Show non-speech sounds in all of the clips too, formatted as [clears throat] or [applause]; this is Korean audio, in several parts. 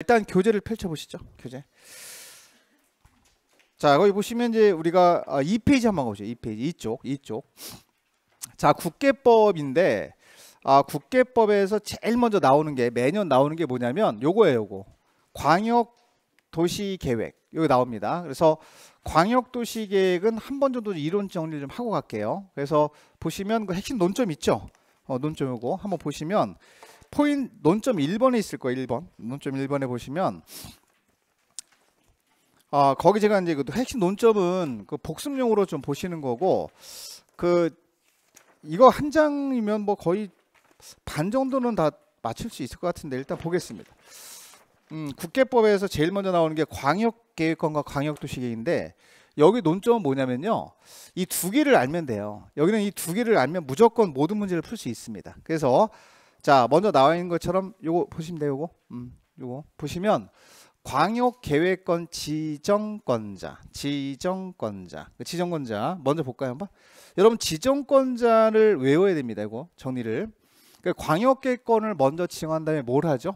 일단 교재를 펼쳐보시죠. 교재. 자, 여기 보시면 이제 우리가 아, 2페이지 한 번 보죠. 2페이지 이쪽, 이쪽. 자, 국계법인데 아, 국계법에서 제일 먼저 나오는 게 매년 나오는 게 뭐냐면 요거예요, 요거. 광역 도시 계획. 여기 나옵니다. 그래서 광역 도시 계획은 한 번 정도 이론 정리를 좀 하고 갈게요. 그래서 보시면 그 핵심 논점 있죠? 어, 논점이고 한번 보시면 포인 논점 1번에 있을 거예요. 1번. 논점 1번에 보시면 아, 거기 제가 이제 그 핵심 논점은 그 복습용으로 좀 보시는 거고 그 이거 한 장이면 뭐 거의 반 정도는 다 맞출 수 있을 것 같은데 일단 보겠습니다. 음, 국회법에서 제일 먼저 나오는 게 광역계획권과 광역도시계획인데 여기 논점은 뭐냐면요. 이 두 개를 알면 돼요. 여기는 이 두 개를 알면 무조건 모든 문제를 풀 수 있습니다. 그래서 자, 먼저 나와 있는 것처럼 요거 보시면 돼요. 요거. 음, 요거. 보시면 광역계획권 지정권자, 지정권자, 그 지정권자 먼저 볼까요 한번? 여러분 지정권자를 외워야 됩니다. 이거 정리를. 그러니까 광역계획권을 먼저 지정한 다음에 뭘 하죠?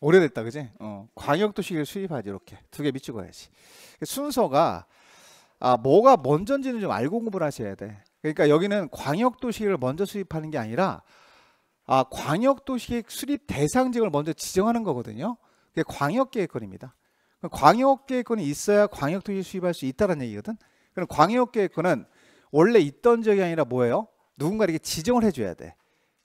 오래됐다, 그지? 어, 광역도시계획 수립하지 이렇게 두 개 밑줄 그야지 순서가 아 뭐가 먼저인지는 좀 알고 공부를 하셔야 돼. 그러니까 여기는 광역도시계획 먼저 수립하는 게 아니라 아, 광역도시계 수립 대상 지역을 먼저 지정하는 거거든요. 그게 광역계획권입니다. 광역계획권이 있어야 광역도시 수입할수 있다는 얘기거든. 그럼 광역계획권은 원래 있던 지역이 아니라 뭐예요? 누군가 이렇게 지정을 해줘야 돼.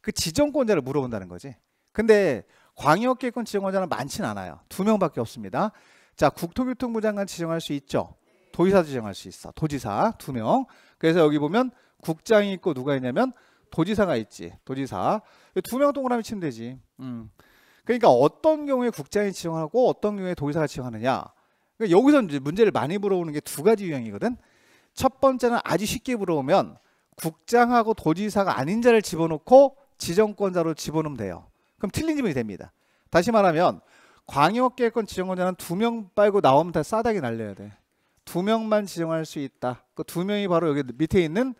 그 지정권자를 물어본다는 거지. 근데 광역계획권 지정권자는 많진 않아요. 두 명밖에 없습니다. 자, 국토교통부 장관 지정할 수 있죠. 도지사 지정할 수 있어. 도지사 두 명. 그래서 여기 보면 국장이 있고 누가 있냐면 도지사가 있지. 도지사. 두 명 동그라미 치면 되지. 음. 그러니까 어떤 경우에 국장이 지정하고 어떤 경우에 도지사가 지정하느냐. 그러니까 여기서 이제 문제를 많이 물어보는 게 두 가지 유형이거든. 첫 번째는 아주 쉽게 물어보면 국장하고 도지사가 아닌 자를 집어넣고 지정권자로 집어넣으면 돼요. 그럼 틀린 지문이 됩니다. 다시 말하면 광역계획권 지정권자는 두 명 빨고 나오면 다 싸닥이 날려야 돼. 두 명만 지정할 수 있다. 그 두 명이 바로 여기 밑에 있는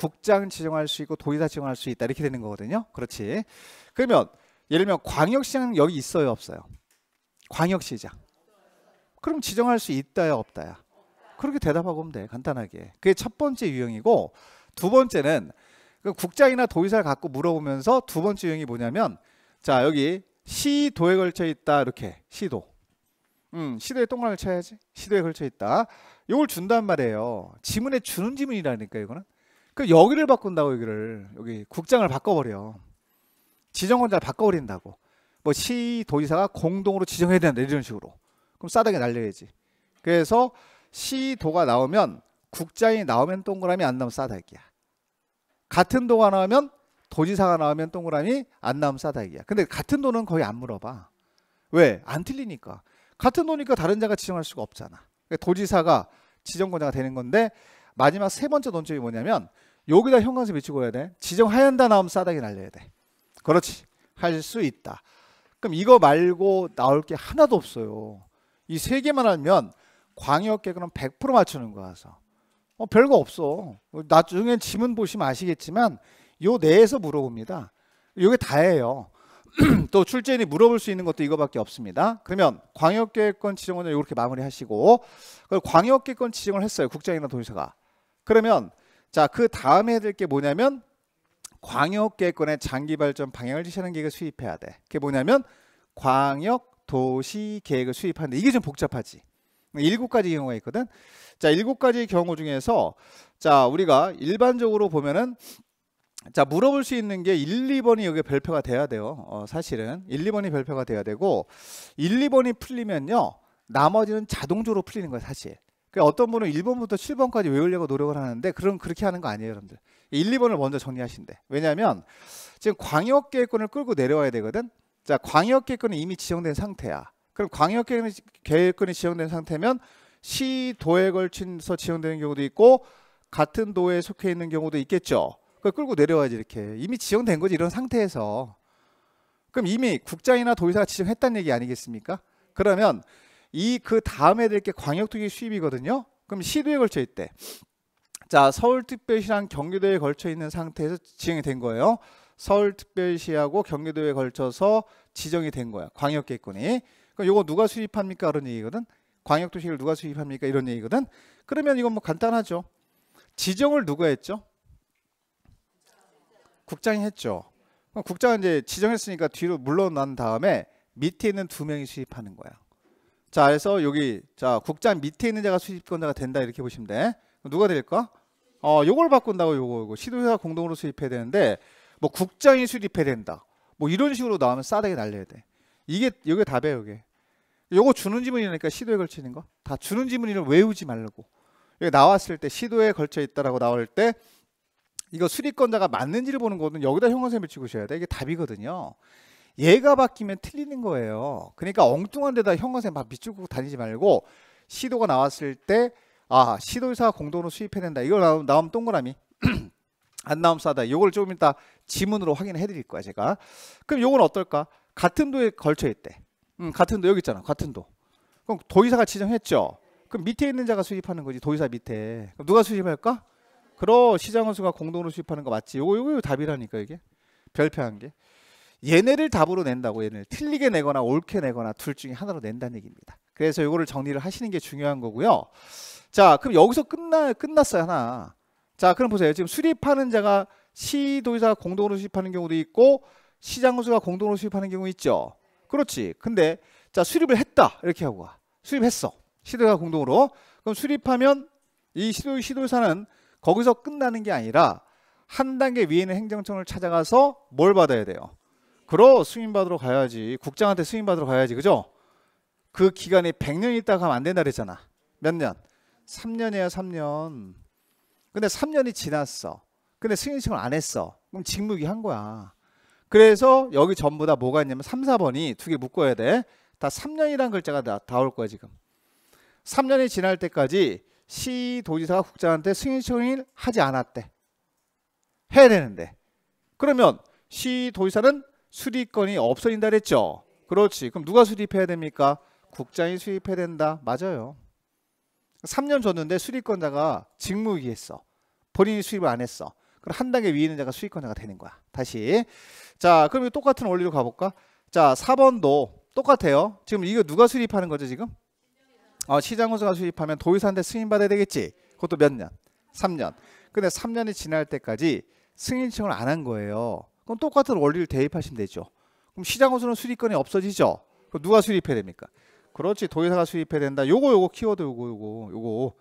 국장 지정할 수 있고 도의사 지정할 수 있다 이렇게 되는 거거든요. 그렇지. 그러면 예를 들면 광역시장 여기 있어요 없어요? 광역시장. 그럼 지정할 수 있다야 없다야? 그렇게 대답하고 하면 돼 간단하게. 그게 첫 번째 유형이고 두 번째는 그 국장이나 도의사를 갖고 물어보면서 두 번째 유형이 뭐냐면 자 여기 시도에 걸쳐 있다 이렇게 시도. 음, 시도에 동그라미 쳐야지. 시도에 걸쳐 있다. 이걸 준단 말이에요. 지문에 주는 지문이라니까 이거는. 그 여기를 바꾼다고 여기를 여기 국장을 바꿔버려. 지정권자를 바꿔버린다고. 뭐 시 도지사가 공동으로 지정해야 된다 이런 식으로. 그럼 싸다게 날려야지. 그래서 시 도가 나오면 국장이 나오면 동그라미 안 나오면 싸다기야. 같은 도가 나오면 도지사가 나오면 동그라미 안 나오면 싸다기야. 근데 같은 도는 거의 안 물어봐. 왜? 안 틀리니까. 같은 도니까 다른 자가 지정할 수가 없잖아. 그러니까 도지사가 지정권자가 되는 건데 마지막 세 번째 논점이 뭐냐면 여기다 형광색을 고해야 돼. 지정 하얀다 나오면 싸다기 날려야 돼. 그렇지. 할 수 있다. 그럼 이거 말고 나올 게 하나도 없어요. 이 세 개만 알면 광역계 그럼 100% 맞추는 거라서. 어, 별거 없어. 나중에 지문 보시면 아시겠지만 요 내에서 물어봅니다. 요게 다예요. [clears throat] 또 출제인이 물어볼 수 있는 것도 이거밖에 없습니다. 그러면 광역계획권 지정은 이렇게 마무리하시고 광역계획권 지정을 했어요. 국장이나 도지사가. 그러면 자, 그 다음에 해야 될 게 뭐냐면 광역계획권의 장기 발전 방향을 지시하는 계획을 수립해야 돼. 그게 뭐냐면 광역 도시 계획을 수립하는데 이게 좀 복잡하지. 일곱 가지 경우가 있거든. 자, 일곱 가지 경우 중에서 자, 우리가 일반적으로 보면은 자, 물어볼 수 있는 게 1, 2번이 여기 별표가 돼야 돼요. 어, 사실은 1, 2번이 별표가 돼야 되고 1, 2번이 풀리면요. 나머지는 자동적으로 풀리는 거야, 사실. 그러니까 어떤 분은 1번부터 7번까지 외우려고 노력을 하는데 그럼 그렇게 하는 거 아니에요, 여러분들. 1, 2번을 먼저 정리하신대. 왜냐하면 지금 광역계획권을 끌고 내려와야 되거든. 자, 광역계획권은 이미 지정된 상태야. 그럼 광역계획권이 지정된 상태면 시 도에 걸친서 지정되는 경우도 있고 같은 도에 속해 있는 경우도 있겠죠. 그 끌고 내려와야지 이렇게 이미 지정된 거지 이런 상태에서 그럼 이미 국장이나 도의사가 지정했다는 얘기 아니겠습니까? 그러면 이그 다음에 될 게 광역특위 수입이거든요. 그럼 시도에 걸쳐 있대. 자, 서울특별시랑 경기도에 걸쳐 있는 상태에서 지정이 된 거예요. 서울특별시하고 경기도에 걸쳐서 지정이 된 거야. 광역계획권이. 그럼 이거 누가 수입합니까 그런 얘기거든. 광역도시를 누가 수입합니까 이런 얘기거든. 그러면 이건 뭐 간단하죠. 지정을 누가 했죠? 국장이 했죠. 국장은 이제 지정했으니까 뒤로 물러난 다음에 밑에 있는 두 명이 수입하는 거야. 자, 그래서 여기 자 국장 밑에 있는 자가 수입권자가 된다 이렇게 보시면 돼. 누가 될까? 어, 요걸 바꾼다고 요거 요거 시도회가 공동으로 수립해야 되는데 뭐 국장이 수립해야 된다. 뭐 이런 식으로 나오면 싸대기 날려야 돼. 이게 이게 답이야 에 이게. 요거 주는 지문이니까 시도에 걸치는 거. 다 주는 지문이를 외우지 말고. 여기 나왔을 때 시도에 걸쳐 있다라고 나올 때 이거 수립권자가 맞는지를 보는 거는 여기다 형광색을 찍으셔야 돼. 이게 답이거든요. 얘가 바뀌면 틀리는 거예요. 그러니까 엉뚱한 데다 형광색 막 비추고 다니지 말고 시도가 나왔을 때 아, 시도의사가 공동으로 수입해야된다 이걸 나오면, 나오면 동그라미. [clears throat] 안 나오면 싸다. 이걸 조금 이따 지문으로 확인해 드릴 거야, 제가. 그럼 이건 어떨까? 같은 도에 걸쳐 있대. 음, 같은 도 여기 있잖아. 같은 도. 그럼 도의사가 지정했죠. 그럼 밑에 있는 자가 수입하는 거지. 도의사 밑에. 그럼 누가 수입할까? 그럼 시장원수가 공동으로 수입하는 거 맞지? 요거 요거 답이라니까 이게. 별표한 게. 얘네를 답으로 낸다고 얘네를 틀리게 내거나 옳게 내거나 둘 중에 하나로 낸다는 얘기입니다. 그래서 이거를 정리를 하시는 게 중요한 거고요. 자, 그럼 여기서 끝나 끝났어요 하나. 자, 그럼 보세요. 지금 수립하는 자가 시도의사가 공동으로 수립하는 경우도 있고 시장군수가 공동으로 수립하는 경우 있죠. 그렇지. 근데 자 수립을 했다 이렇게 하고 가. 수립했어. 시도의사 공동으로. 그럼 수립하면 이 시도 시도의사는 거기서 끝나는 게 아니라 한 단계 위에 있는 행정청을 찾아가서 뭘 받아야 돼요? 그러 승인받으러 가야지. 국장한테 승인받으러 가야지. 그죠? 그 기간이 100년 있다 가면 안 된다 그랬잖아. 몇 년? 3년이에요, 3년. 근데 3년이 지났어. 근데 승인신을 안 했어. 그럼 직무기한 거야. 그래서 여기 전부 다 뭐가 있냐면 3, 4번이 두 개 묶어야 돼. 다 3년이란 글자가 다, 다올 거야, 지금. 3년이 지날 때까지 시 도지사가 국장한테 승인 신청을 하지 않았대. 해야 되는데. 그러면 시 도지사는 수리권이 없어진다 그랬죠. 그렇지. 그럼 누가 수립해야 됩니까? 국장이 수립해야 된다. 맞아요. 3년 줬는데 수리권자가 직무유기했어. 본인이 수립을 안 했어. 그럼 한 단계 위에 있는 자가 수익권자가 되는 거야. 다시. 자, 그럼 똑같은 원리로 가볼까? 자, 4번도 똑같아요. 지금 이거 누가 수립하는 거죠, 지금? 어, 시장호수가 수립하면 도의사한테 승인받아야 되겠지. 그것도 몇 년? 3년. 근데 3년이 지날 때까지 승인 청을 안 한 거예요. 그럼 똑같은 원리를 대입하시면 되죠. 그럼 시장 호수는 수익권이 없어지죠. 그럼 누가 수립해야 됩니까? 그렇지 도의사가 수립해야 된다. 요거 요거 키워드 요거 요거 요거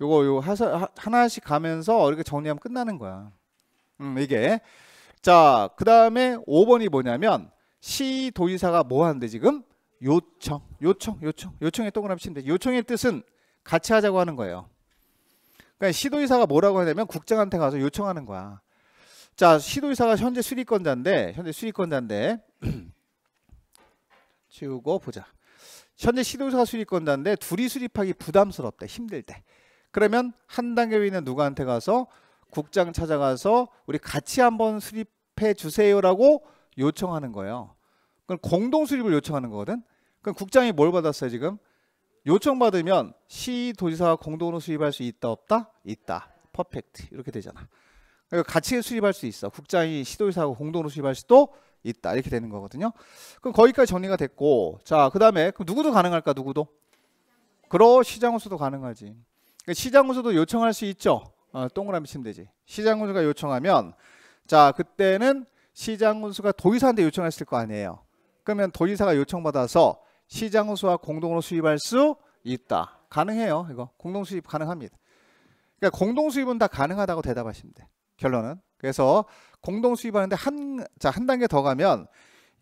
요거 요거 하나씩 가면서 이렇게 정리하면 끝나는 거야. 음 이게 자 그다음에 5번이 뭐냐면 시 도의사가 뭐 하는데 지금 요청 요청 요청 요청에 동그라미 치는데 요청의 뜻은 같이 하자고 하는 거예요. 그러니까 시도의사가 뭐라고 하냐면 국장한테 가서 요청하는 거야. 자 시도의사가 현재 수리권자인데 현재 수리권자인데 지우고 [clears throat] 보자. 현재 시도의사가 수리권자인데 둘이 수립하기 부담스럽다. 힘들 때. 그러면 한 단계 위는 에있 누구한테 가서 국장 찾아가서 우리 같이 한번 수립해 주세요라고 요청하는 거예요. 그럼 공동 수립을 요청하는 거거든. 그럼 국장이 뭘 받았어요 지금? 요청받으면 시도지사가 공동으로 수립할 수 있다 없다? 있다. 퍼펙트 이렇게 되잖아. 그러니까 같이 수립할 수 있어. 국장이 시도의사하고 공동으로 수립할 수도 있다. 이렇게 되는 거거든요. 그럼 거기까지 정리가 됐고, 자, 그 다음에 누구도 가능할까? 누구도? 그러 시장 호수도 가능하지. 그러니까 시장 호수도 요청할 수 있죠. 어, 동그라미 치면 되지. 시장 호수가 요청하면, 자, 그때는 시장 호수가 도의사한테 요청했을 거 아니에요. 그러면 도의사가 요청받아서 시장 호수와 공동으로 수입할 수 있다. 가능해요. 이거 공동 수입 가능합니다. 그러니까 공동 수입은 다 가능하다고 대답하시면 돼. 결론은. 그래서 공동 수입하는데 한, 자, 한 단계 더 가면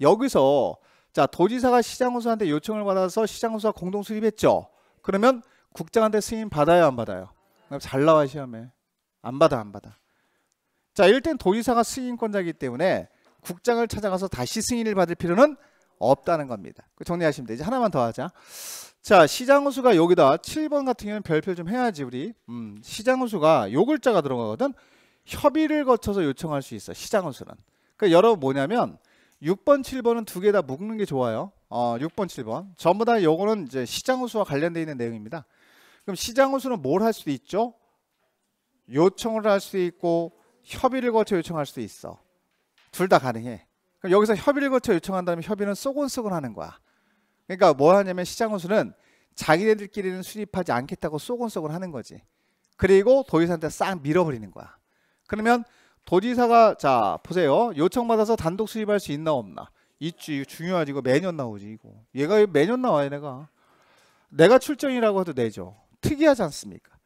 여기서 자, 도지사가 시장호수한테 요청을 받아서 시장호수가 공동 수입했죠 그러면 국장한테 승인 받아요, 안 받아요? 잘 나와, 시험에. 안 받아, 안 받아. 자, 일단 도지사가 승인권자이기 때문에 국장을 찾아가서 다시 승인을 받을 필요는 없다는 겁니다. 그 정리하시면 되지. 하나만 더 하자. 자, 시장호수가 여기다 7번 같은 경우는 별표 좀 해야지, 우리. 음, 시장호수가 요 글자가 들어가거든. 협의를 거쳐서 요청할 수 있어. 시장 원수는. 그러니까 여러분 뭐냐면 6번, 7번은 두 개 다 묶는 게 좋아요. 어, 6번, 7번. 전부 다 요거는 이제 시장 원수와 관련되어 있는 내용입니다. 그럼 시장 원수는 뭘 할 수도 있죠? 요청을 할 수도 있고 협의를 거쳐 요청할 수도 있어. 둘 다 가능해. 그럼 여기서 협의를 거쳐 요청한다면 협의는 쏘곤쏘곤 하는 거야. 그러니까 뭐 하냐면 시장 원수는 자기네들끼리는 수립하지 않겠다고 쏘곤쏘곤 하는 거지. 그리고 도의사한테 싹 밀어버리는 거야. 그러면 도지사가 자 보세요 요청받아서 단독 수입할 수 있나 없나 있지 중요하지 이거 매년 나오지 이거 얘가 매년 나와요 내가 내가 출정이라고 해도 되죠 특이하지 않습니까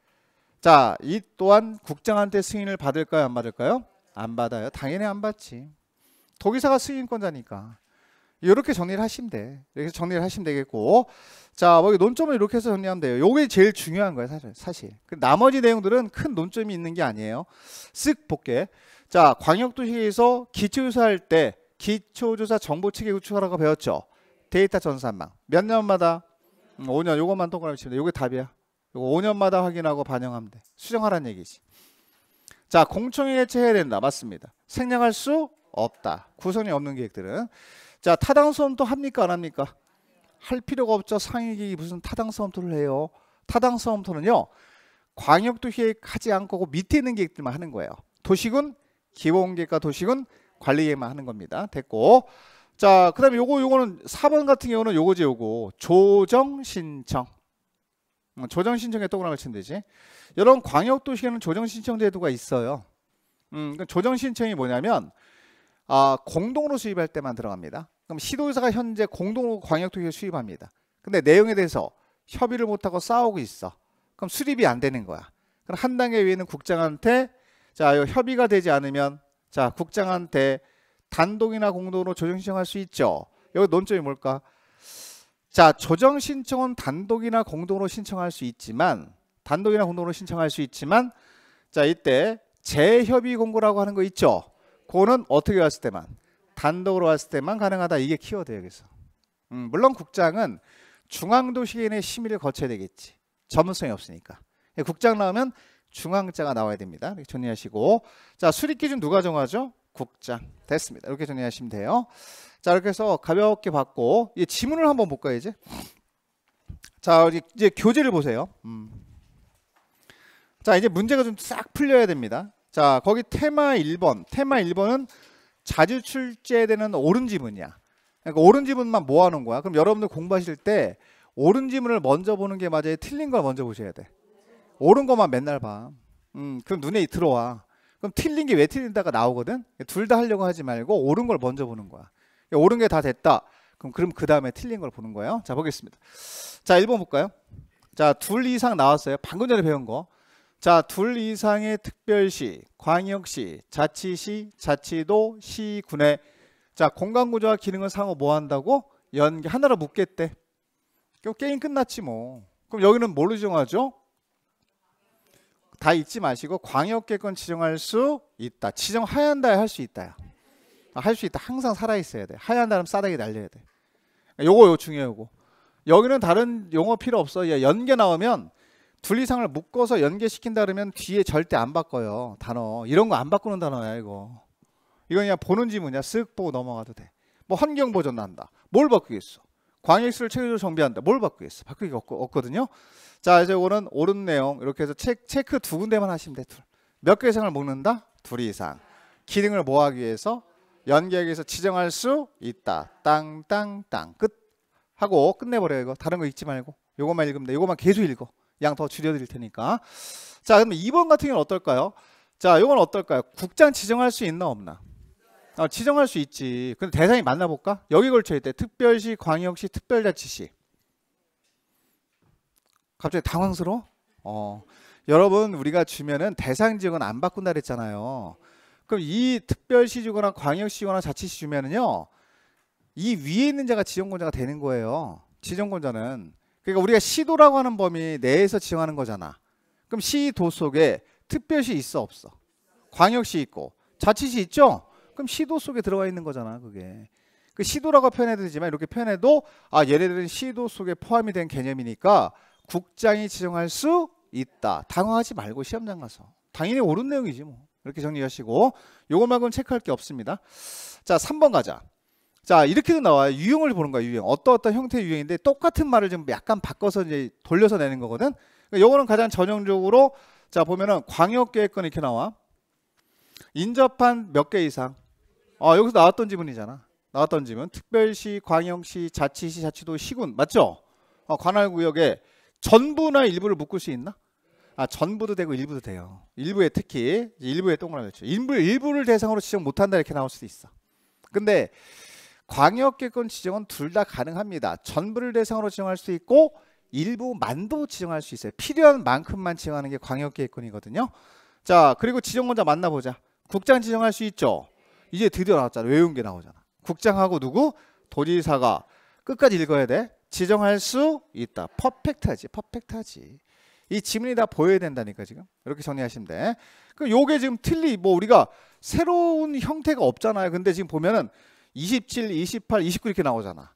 자 이 또한 국장한테 승인을 받을까요 안 받을까요 안 받아요 당연히 안 받지 도지사가 승인권자니까 이렇게 정리를 하시면 돼. 이렇게 정리를 하시면 되겠고. 자, 뭐 논점을 이렇게 해서 정리하면 돼요. 요게 제일 중요한 거예요, 사실. 사실. 그 나머지 내용들은 큰 논점이 있는 게 아니에요. 쓱 볼게. 자, 광역도시에서 기초조사할 때 기초조사 정보체계 구축하라고 배웠죠. 데이터 전산망. 몇 년마다? 5년. 음, 요것만 동그라미 치면 돼. 요게 답이야. 요거 5년마다 확인하고 반영하면 돼. 수정하라는 얘기지. 자, 공청회 해체해야 된다. 맞습니다. 생략할 수 없다. 구성이 없는 계획들은. 자, 타당 수험도 합니까 안 합니까? 할 필요가 없죠. 상위기 무슨 타당 수험토를 해요. 타당 수험토는요. 광역도시에 하지 않고 밑에 있는 계획들만 하는 거예요. 도시군, 기본계획과 도시군 관리계획만 하는 겁니다. 됐고. 자, 그다음에 요거 요거는 4번 같은 경우는 요거지 요거. 조정 신청. 어, 조정 신청에 동그라미 치면 되지. 여러분 광역도시에는 조정 신청 제도가 있어요. 음, 그러니까 조정 신청이 뭐냐면 아, 공동으로 수입할 때만 들어갑니다. 그럼 시도의사가 현재 공동으로 광역도시에 수입합니다. 근데 내용에 대해서 협의를 못하고 싸우고 있어. 그럼 수립이 안 되는 거야. 그럼 한 단계 위에는 국장한테 자, 이 협의가 되지 않으면 자, 국장한테 단독이나 공동으로 조정 신청할 수 있죠. 여기 논점이 뭘까? 자, 조정 신청은 단독이나 공동으로 신청할 수 있지만 단독이나 공동으로 신청할 수 있지만 자, 이때 재협의 공고라고 하는 거 있죠. 그거는 어떻게 왔을 때만 단독으로 왔을 때만 가능하다 이게 키워드 여기서 음, 물론 국장은 중앙도시계인의 심의를 거쳐야 되겠지 전문성이 없으니까 예, 국장 나오면 중앙자가 나와야 됩니다 이렇게 정리하시고 자 수립기준 누가 정하죠? 국장 됐습니다 이렇게 정리하시면 돼요 자 이렇게 해서 가볍게 봤고 이 지문을 한번 볼까요 이제 자 이제 교재를 보세요 음. 자 이제 문제가 좀 싹 풀려야 됩니다 자, 거기 테마 1번. 테마 1번은 자주 출제되는 옳은 지문이야. 그러니까 옳은 지문만 모아 뭐 놓은 거야. 그럼 여러분들 공부하실 때 옳은 지문을 먼저 보는 게 맞아요. 틀린 걸 먼저 보셔야 돼. 옳은 것만 맨날 봐. 음, 그럼 눈에 들어와. 그럼 틀린 게 왜 틀린다가 나오거든. 둘 다 하려고 하지 말고 옳은 걸 먼저 보는 거야. 옳은 게 다 됐다. 그럼 그럼 그 다음에 틀린 걸 보는 거예요. 자, 보겠습니다. 자, 1번 볼까요? 자, 둘 이상 나왔어요. 방금 전에 배운 거. 자, 둘 이상의 특별시, 광역시, 자치시, 자치도, 시군에 자, 공간 구조와 기능을 상호 뭐 한다고? 연계 하나로 묶겠대. 그 게임 끝났지 뭐. 그럼 여기는 뭘로 지정하죠? 다 잊지 마시고 광역계권 지정할 수 있다. 지정하야 한다 할수 있다. 아, 할수 있다. 항상 살아 있어야 돼. 하야 한다면 싸다기 날려야 돼. 요거 요 중요해 요거. 여기는 다른 용어 필요 없어. 연계 나오면 둘 이상을 묶어서 연계시킨다 그러면 뒤에 절대 안 바꿔요. 단어. 이런 거 안 바꾸는 단어야, 이거. 이거 그냥 보는 지문이야. 쓱 보고 넘어가도 돼. 뭐 환경 보존 난다. 뭘 바꾸겠어? 광역수를 체계적으로 정비한다. 뭘 바꾸겠어? 바꾸기가 없, 거든요 자, 이제 이거는 옳은 내용. 이렇게 해서 체크, 체크 두 군데만 하시면 돼. 둘. 몇개 이상을 묶는다? 둘 이상. 기능을 모하기 위해서 연계하기위해서 지정할 수 있다. 땅땅땅 끝 하고 끝내버려 요 이거 다른 거 읽지 말고 요것만 읽으면 돼. 요것만 계속 읽어. 양더 줄여드릴 테니까. 자, 그럼 2번 같은 경우는 어떨까요? 자, 이건 어떨까요? 국장 지정할 수 있나 없나? 어, 지정할 수 있지. 근데 대상이 맞나볼까 여기 걸쳐 있대. 특별시, 광역시, 특별자치시. 갑자기 당황스러워? 어. 여러분 우리가 주면은 대상 지역은 안 바꾼다 그랬잖아요. 그럼 이 특별시 주거나 광역시 주거나 자치시 주면은요. 이 위에 있는 자가 지정권자가 되는 거예요. 지정권자는 그러니까 우리가 시도라고 하는 범위 내에서 지정하는 거잖아. 그럼 시도 속에 특별시 있어 없어? 광역시 있고 자치시 있죠? 그럼 시도 속에 들어가 있는 거잖아 그게. 그 시도라고 표현해도 되지만 이렇게 표현해도 아 얘네들은 시도 속에 포함이 된 개념이니까 국장이 지정할 수 있다. 당황하지 말고 시험장 가서. 당연히 옳은 내용이지 뭐. 이렇게 정리하시고 요것만큼 체크할 게 없습니다. 자, 3번 가자. 자 이렇게도 나와요. 유형을 보는 거야 유형. 어떠 어떤 형태의 유형인데 똑같은 말을 좀 약간 바꿔서 이제 돌려서 내는 거거든. 그러니까 요거는 가장 전형적으로 자 보면은 광역계획권 이렇게 나와. 인접한 몇 개 이상. 아 여기서 나왔던 지문이잖아. 나왔던 지문. 특별시, 광역시, 자치시, 자치도, 시군 맞죠? 아, 관할구역에 전부나 일부를 묶을 수 있나? 아 전부도 되고 일부도 돼요. 일부에 특히 일부에 동그라미 쳐. 일부 일부를 대상으로 지정 못한다 이렇게 나올 수도 있어. 근데 광역계권 지정은 둘 다 가능합니다. 전부를 대상으로 지정할 수 있고 일부만도 지정할 수 있어요. 필요한 만큼만 지정하는 게 광역계획권이거든요. 자, 그리고 지정권자 만나보자. 국장 지정할 수 있죠. 이제 드디어 나왔잖아. 외운 게 나오잖아. 국장하고 누구? 도지사가 끝까지 읽어야 돼. 지정할 수 있다. 퍼펙트하지. 퍼펙트하지. 이 지문이 다 보여야 된다니까 지금. 이렇게 정리하시면 돼. 그 요게 지금 틀리 뭐 우리가 새로운 형태가 없잖아요. 근데 지금 보면은 27, 28, 29 이렇게 나오잖아.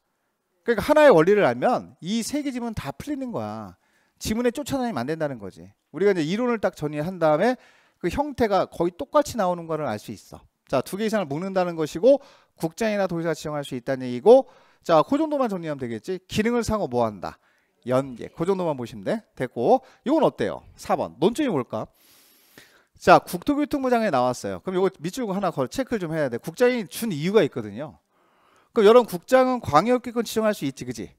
그러니까 하나의 원리를 알면 이 세 개 지문 다 풀리는 거야. 지문에 쫓아다니면 안 된다는 거지. 우리가 이제 이론을 딱 정리한 다음에 그 형태가 거의 똑같이 나오는 거를 알 수 있어. 자, 두 개 이상을 묶는다는 것이고 국장이나 도시가 지정할 수 있다는 얘기고 자, 그 정도만 정리하면 되겠지. 기능을 상호 뭐 한다. 연계. 그 정도만 보시면 돼. 됐고. 이건 어때요? 4번. 논점이 뭘까? 자, 국토교통부 장에 나왔어요. 그럼 요거 밑줄 하나 걸 체크를 좀 해야 돼. 국장이 준 이유가 있거든요. 그럼 여러분 국장은 광역기권 지정할 수 있지, 그지?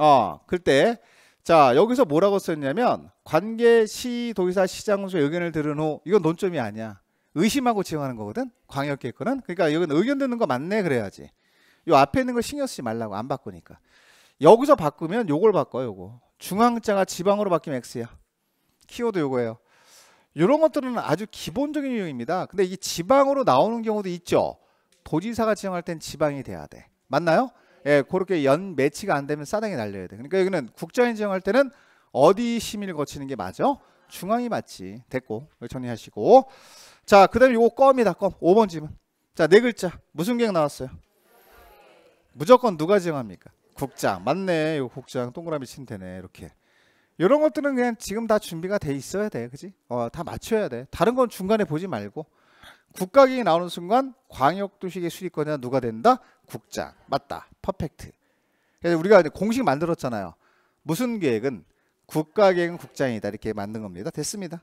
어, 그때 자 여기서 뭐라고 썼냐면 관계 시 도의사 시장군수 의견을 들은 후 이건 논점이 아니야. 의심하고 지정하는 거거든. 광역기권은 그러니까 여기는 의견 듣는 거 맞네 그래야지. 요 앞에 있는 거 신경 쓰지 말라고 안 바꾸니까. 여기서 바꾸면 요걸 바꿔 요거. 중앙자가 지방으로 바뀌면 X야. 키워드 요거예요. 이런 것들은 아주 기본적인 유형입니다. 근데 이 지방으로 나오는 경우도 있죠. 도지사가 지정할 땐 지방이 돼야 돼. 맞나요? 예, 그렇게 연 매치가 안 되면 싸당이 날려야 돼. 그러니까 여기는 국장이 지정할 때는 어디 심의를 거치는 게 맞죠? 중앙이 맞지. 됐고. 정리하시고. 자, 그다음에 이거 껌이다. 껌. 5번 질문. 자, 네 글자. 무슨 계획 나왔어요? 무조건 누가 지정합니까? 국장. 맞네. 요 국장 동그라미 치면 되네. 이렇게. 이런 것들은 그냥 지금 다 준비가 돼 있어야 돼, 그지? 어, 다 맞춰야 돼. 다른 건 중간에 보지 말고 국가기이 나오는 순간 광역도시계 수립권이나 누가 된다? 국장 맞다, 퍼펙트. 그래서 우리가 공식 만들었잖아요. 무슨 계획은 국가계획은 국장이다 이렇게 만든 겁니다. 됐습니다.